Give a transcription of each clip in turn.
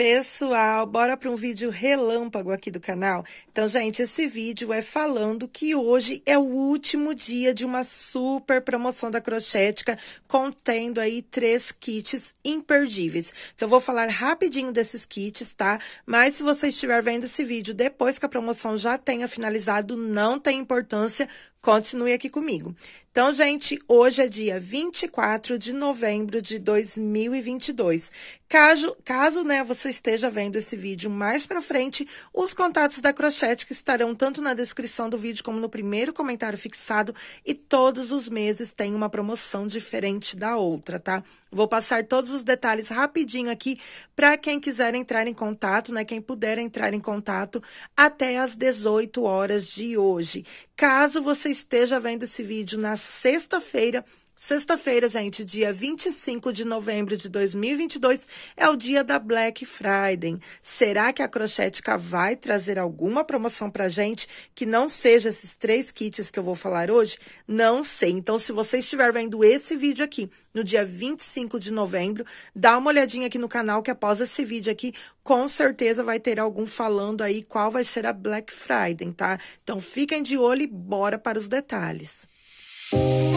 Pessoal, bora para um vídeo relâmpago aqui do canal? Então, gente, esse vídeo é falando que hoje é o último dia de uma super promoção da Crochética, contendo aí três kits imperdíveis. Então, eu vou falar rapidinho desses kits, tá? Mas se você estiver vendo esse vídeo depois que a promoção já tenha finalizado, não tem importância, Continue aqui comigo. Então, gente, hoje é dia 24 de novembro de 2022. Caso, caso né, você esteja vendo esse vídeo mais para frente, os contatos da Crochete que estarão tanto na descrição do vídeo como no primeiro comentário fixado e todos os meses tem uma promoção diferente da outra, tá? Vou passar todos os detalhes rapidinho aqui para quem quiser entrar em contato, né, quem puder entrar em contato até às 18 horas de hoje. Caso você esteja vendo esse vídeo na sexta-feira, Sexta-feira, gente, dia 25 de novembro de 2022, é o dia da Black Friday. Será que a Crochetica vai trazer alguma promoção pra gente que não seja esses três kits que eu vou falar hoje? Não sei. Então, se você estiver vendo esse vídeo aqui no dia 25 de novembro, dá uma olhadinha aqui no canal que após esse vídeo aqui, com certeza vai ter algum falando aí qual vai ser a Black Friday, tá? Então, fiquem de olho e bora para os detalhes. Música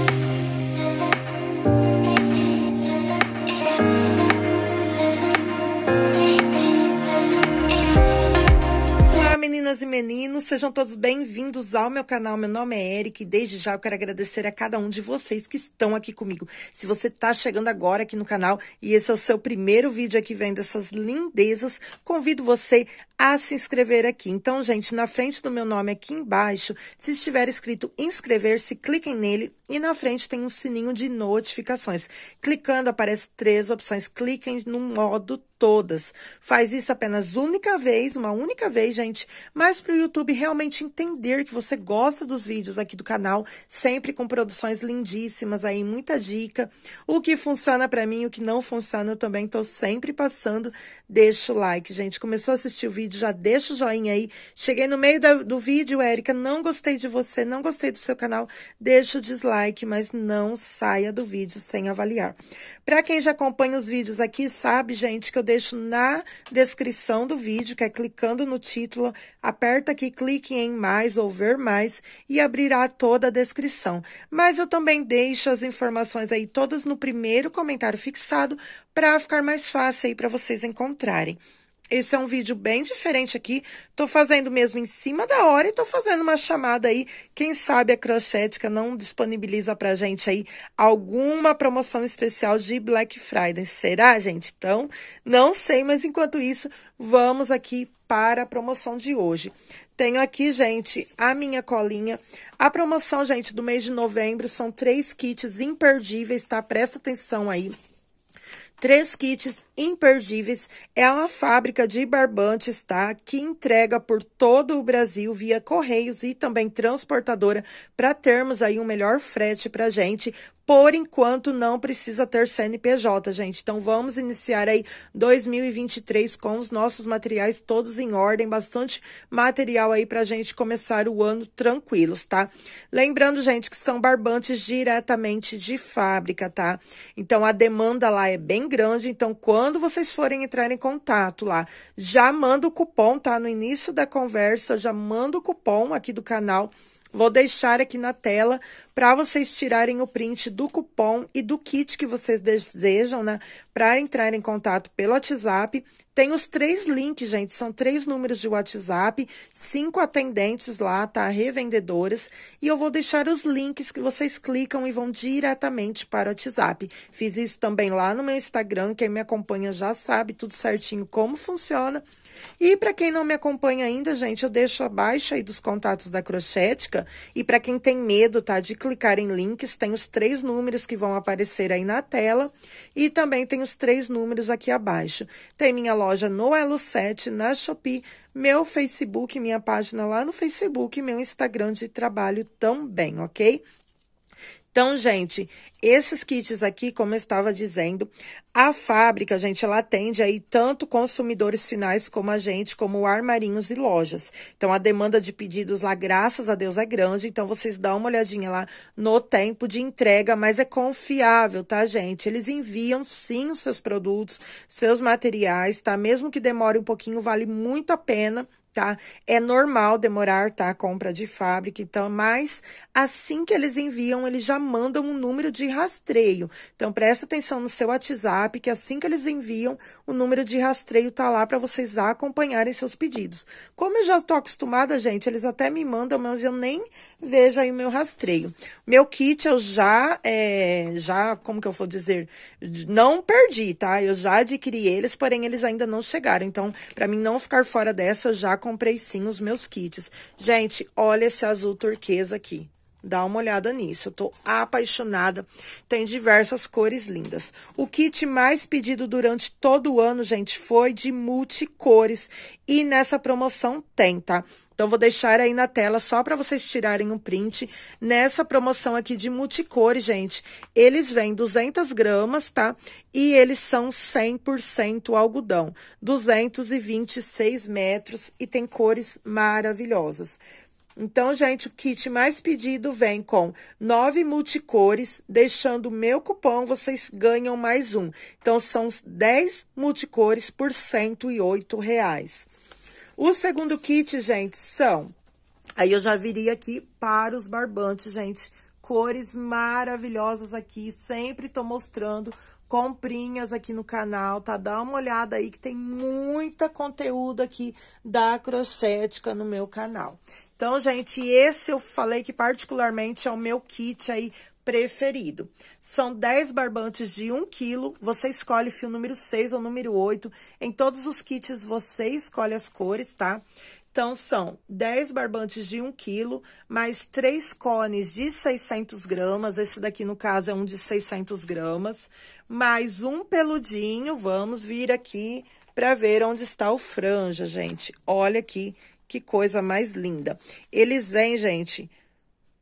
meninas e meninos, sejam todos bem-vindos ao meu canal. Meu nome é Eric e desde já eu quero agradecer a cada um de vocês que estão aqui comigo. Se você está chegando agora aqui no canal e esse é o seu primeiro vídeo aqui vendo essas lindezas, convido você a se inscrever aqui. Então, gente, na frente do meu nome aqui embaixo, se estiver escrito inscrever-se, cliquem nele e na frente tem um sininho de notificações. Clicando aparece três opções. Cliquem no modo todas. Faz isso apenas única vez, uma única vez, gente, mas para o YouTube realmente entender que você gosta dos vídeos aqui do canal, sempre com produções lindíssimas aí, muita dica. O que funciona para mim, o que não funciona, eu também estou sempre passando. Deixa o like, gente. Começou a assistir o vídeo, já deixa o joinha aí. Cheguei no meio do, do vídeo, Érica, não gostei de você, não gostei do seu canal, deixa o dislike, mas não saia do vídeo sem avaliar. Para quem já acompanha os vídeos aqui, sabe, gente, que eu deixo na descrição do vídeo, que é clicando no título, aperta aqui, clique em mais ou ver mais e abrirá toda a descrição. Mas eu também deixo as informações aí todas no primeiro comentário fixado para ficar mais fácil aí para vocês encontrarem. Esse é um vídeo bem diferente aqui. Tô fazendo mesmo em cima da hora e tô fazendo uma chamada aí. Quem sabe a Crochética não disponibiliza pra gente aí alguma promoção especial de Black Friday. Será, gente? Então, não sei, mas enquanto isso, vamos aqui para a promoção de hoje. Tenho aqui, gente, a minha colinha. A promoção, gente, do mês de novembro são três kits imperdíveis, tá? Presta atenção aí. Três kits imperdíveis é uma fábrica de barbantes, tá? Que entrega por todo o Brasil via correios e também transportadora para termos aí um melhor frete para gente. Por enquanto não precisa ter CNPJ, gente. Então vamos iniciar aí 2023 com os nossos materiais todos em ordem, bastante material aí para gente começar o ano tranquilos, tá? Lembrando, gente, que são barbantes diretamente de fábrica, tá? Então a demanda lá é bem grande, então quando quando vocês forem entrar em contato lá, já manda o cupom, tá? No início da conversa, já manda o cupom aqui do canal Vou deixar aqui na tela para vocês tirarem o print do cupom e do kit que vocês desejam, né? Para entrar em contato pelo WhatsApp. Tem os três links, gente, são três números de WhatsApp, cinco atendentes lá, tá? Revendedores. E eu vou deixar os links que vocês clicam e vão diretamente para o WhatsApp. Fiz isso também lá no meu Instagram, quem me acompanha já sabe tudo certinho como funciona. E para quem não me acompanha ainda, gente, eu deixo abaixo aí dos contatos da Crochética. E para quem tem medo, tá, de clicar em links, tem os três números que vão aparecer aí na tela. E também tem os três números aqui abaixo. Tem minha loja no Elo 7, na Shopee, meu Facebook, minha página lá no Facebook, meu Instagram de trabalho também, ok? Então, gente, esses kits aqui, como eu estava dizendo, a fábrica, gente, ela atende aí tanto consumidores finais como a gente, como armarinhos e lojas. Então, a demanda de pedidos lá, graças a Deus, é grande. Então, vocês dão uma olhadinha lá no tempo de entrega, mas é confiável, tá, gente? Eles enviam, sim, os seus produtos, seus materiais, tá? Mesmo que demore um pouquinho, vale muito a pena tá? É normal demorar, tá? A compra de fábrica e então, tal, mas assim que eles enviam, eles já mandam um número de rastreio. Então, presta atenção no seu WhatsApp, que assim que eles enviam, o número de rastreio tá lá para vocês acompanharem seus pedidos. Como eu já tô acostumada, gente, eles até me mandam, mas eu nem vejo aí o meu rastreio. Meu kit eu já, é, já, como que eu vou dizer? Não perdi, tá? Eu já adquiri eles, porém eles ainda não chegaram. Então, para mim não ficar fora dessa, eu já comprei sim os meus kits. Gente, olha esse azul turquesa aqui. Dá uma olhada nisso, eu tô apaixonada. Tem diversas cores lindas. O kit mais pedido durante todo o ano, gente, foi de multicores. E nessa promoção tem, tá? Então, vou deixar aí na tela só para vocês tirarem um print. Nessa promoção aqui de multicores, gente, eles vêm 200 gramas, tá? E eles são 100% algodão, 226 metros e tem cores maravilhosas. Então, gente, o kit mais pedido vem com nove multicores. Deixando o meu cupom, vocês ganham mais um. Então, são dez multicores por R$ reais. O segundo kit, gente, são... Aí eu já viria aqui para os barbantes, gente. Cores maravilhosas aqui. Sempre tô mostrando comprinhas aqui no canal, tá? Dá uma olhada aí que tem muita conteúdo aqui da crochética no meu canal. Então, gente, esse eu falei que particularmente é o meu kit aí preferido. São 10 barbantes de 1 quilo, você escolhe fio número 6 ou número 8. Em todos os kits você escolhe as cores, tá? Então, são 10 barbantes de 1 quilo, mais 3 cones de 600 gramas, esse daqui, no caso, é um de 600 gramas, mais um peludinho, vamos vir aqui para ver onde está o franja, gente. Olha aqui, que coisa mais linda. Eles vêm, gente,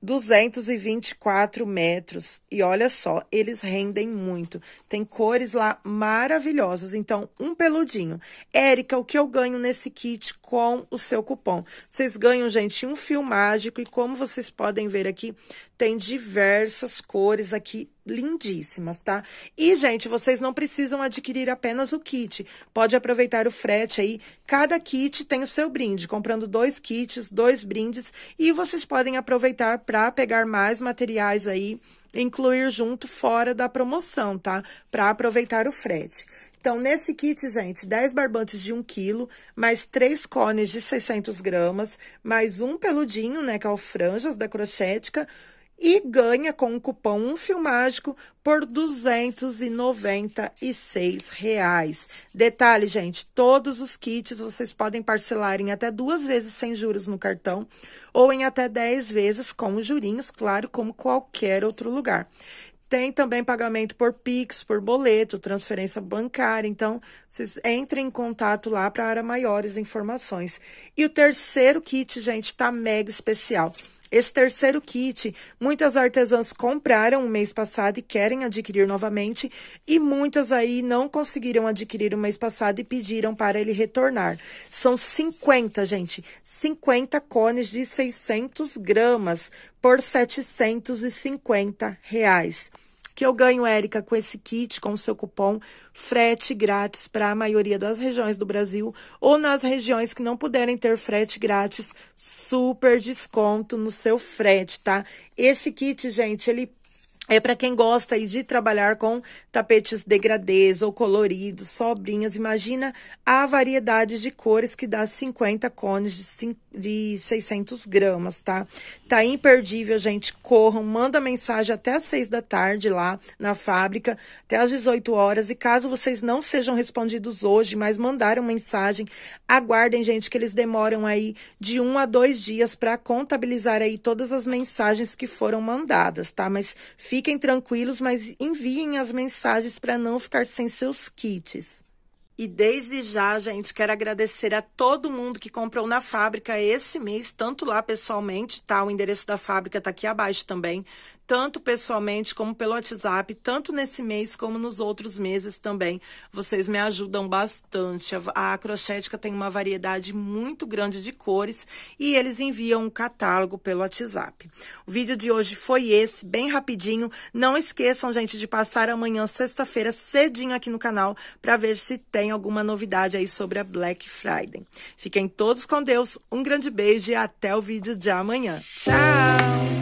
224 metros. E olha só, eles rendem muito. Tem cores lá maravilhosas. Então, um peludinho. Érica, o que eu ganho nesse kit com o seu cupom? Vocês ganham, gente, um fio mágico. E como vocês podem ver aqui, tem diversas cores aqui lindíssimas, tá? E, gente, vocês não precisam adquirir apenas o kit. Pode aproveitar o frete aí. Cada kit tem o seu brinde, comprando dois kits, dois brindes, e vocês podem aproveitar para pegar mais materiais aí, incluir junto fora da promoção, tá? Para aproveitar o frete. Então, nesse kit, gente, 10 barbantes de 1 quilo, mais 3 cones de 600 gramas, mais um peludinho, né, que é o franjas da crochética, e ganha com o cupom um fio mágico por 296 reais. Detalhe, gente, todos os kits vocês podem parcelar em até duas vezes sem juros no cartão ou em até 10 vezes com os jurinhos, claro, como qualquer outro lugar. Tem também pagamento por Pix, por boleto, transferência bancária. Então, vocês entrem em contato lá para maiores informações. E o terceiro kit, gente, tá mega especial. Esse terceiro kit, muitas artesãs compraram o mês passado e querem adquirir novamente, e muitas aí não conseguiram adquirir o mês passado e pediram para ele retornar. São 50, gente, 50 cones de 600 gramas por 750 reais que eu ganho, Érica, com esse kit, com o seu cupom, frete grátis para a maioria das regiões do Brasil ou nas regiões que não puderem ter frete grátis, super desconto no seu frete, tá? Esse kit, gente, ele é para quem gosta aí de trabalhar com tapetes degradês ou coloridos, sobrinhas. Imagina a variedade de cores que dá 50 cones de, 600 gramas, tá? Tá imperdível, gente. Corram, manda mensagem até às 6 da tarde lá na fábrica, até às 18 horas. E caso vocês não sejam respondidos hoje, mas mandaram mensagem, aguardem, gente, que eles demoram aí de um a dois dias para contabilizar aí todas as mensagens que foram mandadas, tá? Mas fiquem Fiquem tranquilos, mas enviem as mensagens para não ficar sem seus kits. E desde já, gente, quero agradecer a todo mundo que comprou na fábrica esse mês, tanto lá pessoalmente, tá? O endereço da fábrica tá aqui abaixo também tanto pessoalmente como pelo WhatsApp, tanto nesse mês como nos outros meses também. Vocês me ajudam bastante. A, Crochética tem uma variedade muito grande de cores e eles enviam um catálogo pelo WhatsApp. O vídeo de hoje foi esse, bem rapidinho. Não esqueçam, gente, de passar amanhã, sexta-feira, cedinho aqui no canal para ver se tem alguma novidade aí sobre a Black Friday. Fiquem todos com Deus, um grande beijo e até o vídeo de amanhã. Tchau!